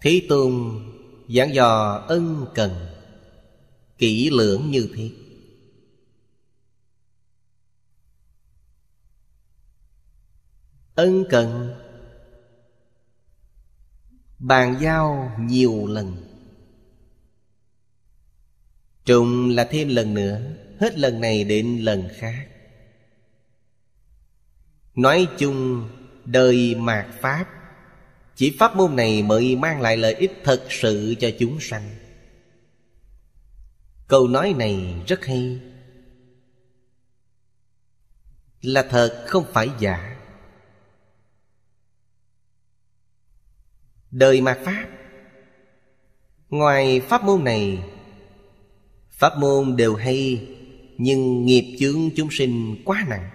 Thế Tôn giảng dò ân cần Kỹ lưỡng như thế Ân cần Bàn giao nhiều lần Trùng là thêm lần nữa Hết lần này đến lần khác Nói chung đời mạt Pháp chỉ pháp môn này mới mang lại lợi ích thật sự cho chúng sanh Câu nói này rất hay Là thật không phải giả Đời mạt Pháp Ngoài pháp môn này Pháp môn đều hay Nhưng nghiệp chướng chúng sinh quá nặng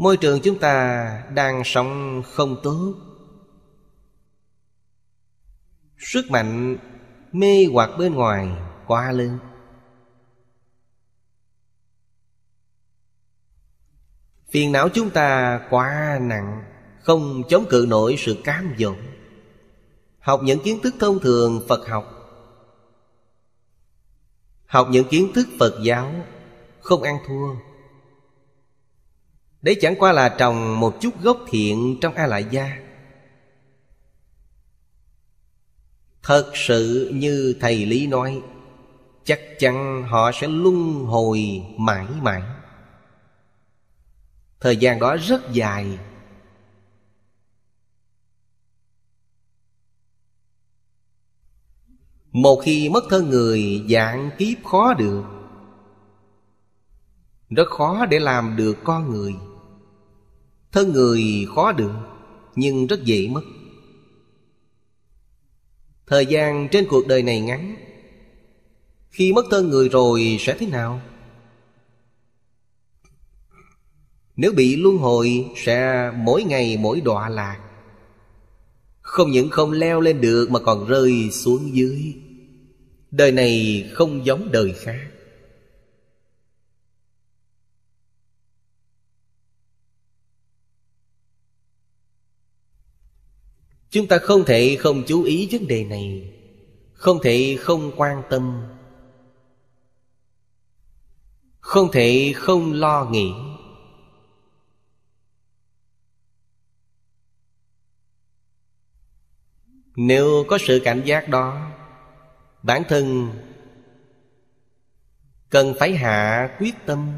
Môi trường chúng ta đang sống không tốt Sức mạnh mê hoặc bên ngoài quá lớn Phiền não chúng ta quá nặng Không chống cự nổi sự cám dỗ Học những kiến thức thông thường Phật học Học những kiến thức Phật giáo Không ăn thua Đấy chẳng qua là trồng một chút gốc thiện trong A Lại Gia Thật sự như Thầy Lý nói Chắc chắn họ sẽ luân hồi mãi mãi Thời gian đó rất dài Một khi mất thân người dạng kiếp khó được Rất khó để làm được con người Thân người khó được Nhưng rất dễ mất Thời gian trên cuộc đời này ngắn Khi mất thân người rồi sẽ thế nào? Nếu bị luân hồi sẽ mỗi ngày mỗi đọa lạc Không những không leo lên được mà còn rơi xuống dưới Đời này không giống đời khác Chúng ta không thể không chú ý vấn đề này Không thể không quan tâm Không thể không lo nghĩ Nếu có sự cảm giác đó Bản thân Cần phải hạ quyết tâm